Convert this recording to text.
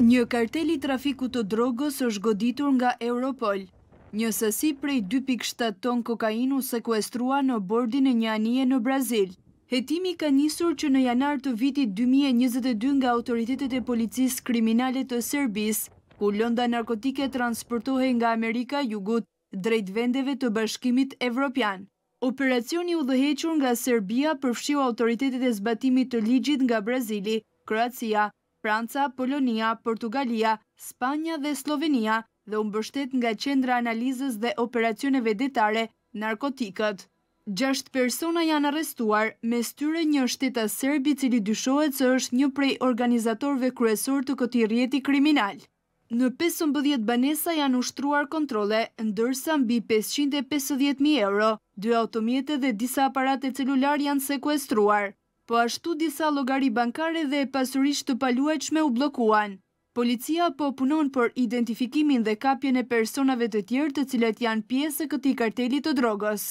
Një karteli trafiku të drogës është goditur nga Europol. Një sësi prej 2.7 ton kokainu sekuestrua në bordin e një anije në Brazil. Hetimi ka njësur që në janar të vitit 2022 nga autoritetet e policis kriminalet të Serbis, ku lënda narkotike transportohe nga Amerika jugut drejt vendeve të bashkimit evropian. Operacioni u dhehequr nga Serbia përfshiu autoritetet e zbatimit të ligjit nga Brazili, Kroacia, Kroacija, Franca, Polonia, Portugalia, Spanja dhe Slovenia dhe unë bështet nga qendra analizës dhe operacioneve detare narkotikët. Gjasht persona janë arrestuar, me styre një shteta serbi cili dyshohet së është një prej organizatorve kryesor të këti rjeti kriminal. Në 15 banesa janë ushtruar kontrole, ndërsa mbi 550.000 euro, dy automjete dhe disa aparate celular janë sekuestruar po ashtu disa logari bankare dhe pasurisht të paluaj u blokuan. Policia po punon për identifikimin dhe kapjen e personave të tjerë të cilat janë piesë këti kartelit të drogës.